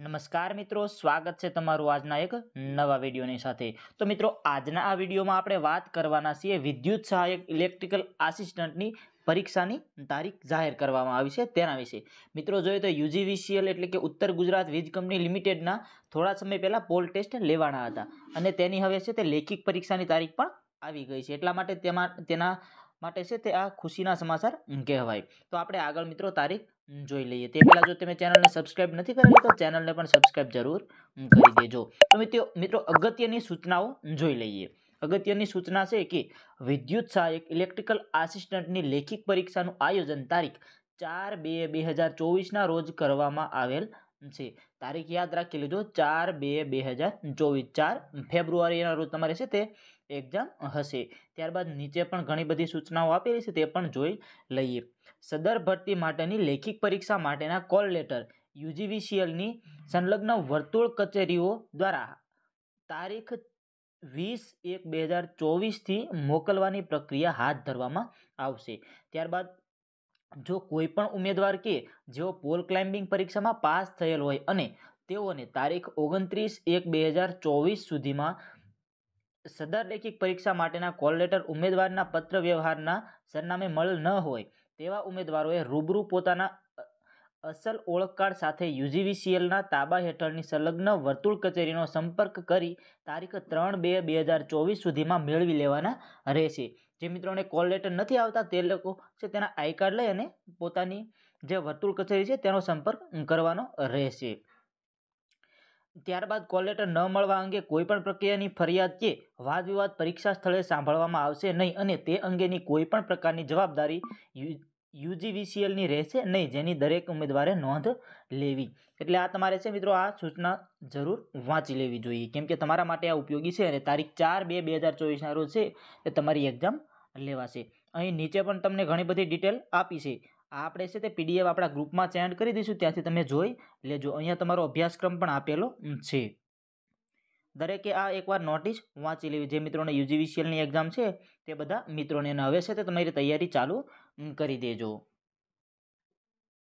નમસ્કાર મિત્રો સ્વાગત છે તમારું આજના એક નવા વિડીયોની સાથે તો મિત્રો આજના આ વિડીયોમાં આપણે વાત કરવાના છીએ વિદ્યુત સહાયક ઇલેક્ટ્રિકલ આસિસ્ટન્ટની પરીક્ષાની તારીખ જાહેર કરવામાં આવી છે તેના વિશે મિત્રો જોઈએ તો યુજીવીસીએલ એટલે કે ઉત્તર ગુજરાત વીજ કંપની લિમિટેડના થોડા સમય પહેલાં પોલ ટેસ્ટ લેવાના હતા અને તેની હવે છે તે લેખિત પરીક્ષાની તારીખ પણ આવી ગઈ છે એટલા માટે તેમાં તેના માટે છે તે આ ખુશીના સમાચાર કહેવાય તો આપણે આગળ મિત્રો તારીખ જોઈ લઈએ તે પહેલાં જો તમે ચેનલને સબસ્ક્રાઇબ નથી કરેલી તો ચેનલને પણ સબસ્ક્રાઇબ જરૂર કરી દેજો તો મિત્રો મિત્રો અગત્યની સૂચનાઓ જોઈ લઈએ અગત્યની સૂચના છે કે વિદ્યુત સહાયક ઇલેક્ટ્રિકલ આસિસ્ટન્ટની લેખિત પરીક્ષાનું આયોજન તારીખ ચાર બે બે હજાર ચોવીસના રોજ કરવામાં આવેલ છે તારીખ યાદ રાખી લેજો ચાર બે બે હજાર ચોવીસ ચાર ફેબ્રુઆરીના રોજ તમારે છે તે એક્ઝામ હશે ત્યારબાદ નીચે પણ ઘણી બધી સૂચનાઓ આપેલી છે તે પણ જોઈ લઈએ સદર ભરતી માટેની લેખિત પરીક્ષા માટેના કોલ લેટર યુજીવીસીએલની સંલગ્ન વર્તુળ કચેરીઓ દ્વારા તારીખ વીસ એક બે હજાર ચોવીસથી મોકલવાની પ્રક્રિયા હાથ ધરવામાં આવશે ત્યારબાદ જો કોઈપણ ઉમેદવાર કે જેઓ પોલ ક્લાઇમ્બિંગ પરીક્ષામાં પાસ થયેલ હોય અને તેઓને તારીખ ઓગણત્રીસ એક બે હજાર ચોવીસ સુધીમાં સદર લેખિત પરીક્ષા માટેના કોલ લેટર ઉમેદવારના પત્ર વ્યવહારના સરનામે મળેલ ન હોય તેવા ઉમેદવારોએ રૂબરૂ પોતાના અસલ ઓળખકાર્ડ સાથે યુજીવીસીએલના તાબા હેઠળની સંલગ્ન વર્તુળ કચેરીનો સંપર્ક કરી તારીખ ત્રણ બે બે હજાર ચોવીસ સુધીમાં મેળવી લેવાના રહેશે જે મિત્રોને કોલ લેટર નથી આવતા તે લોકો છે તેના આઈ કાર્ડ લઈ અને પોતાની જે વર્તુળ કચેરી છે તેનો સંપર્ક કરવાનો રહેશે ત્યારબાદ કોલ લેટર ન મળવા અંગે કોઈપણ પ્રક્રિયાની ફરિયાદ કે વાદ વિવાદ પરીક્ષા સ્થળે સાંભળવામાં આવશે નહીં અને તે અંગેની કોઈપણ પ્રકારની જવાબદારી યુજીવીસીએલની રહેશે નહીં જેની દરેક ઉમેદવારે નોંધ લેવી એટલે આ તમારે છે મિત્રો આ સૂચના જરૂર વાંચી લેવી જોઈએ કેમ કે તમારા માટે આ ઉપયોગી છે અને તારીખ ચાર બે બે હજાર ચોવીસના રોજ છે એ તમારી એક્ઝામ લેવાશે અહીં નીચે પણ તમને ઘણી બધી ડિટેલ આપી છે આ આપણે છે તે પીડીએફ આપણા ગ્રુપમાં સેન્ડ કરી દઈશું ત્યાંથી તમે જોઈ લેજો અહીંયા તમારો અભ્યાસક્રમ પણ આપેલો છે દરેકે આ એકવાર નોટિસ વાંચી લેવી જે મિત્રોને યુજીવીસીએલની એક્ઝામ છે તે બધા મિત્રોને હવે છે તે તમારી તૈયારી ચાલુ કરી દેજો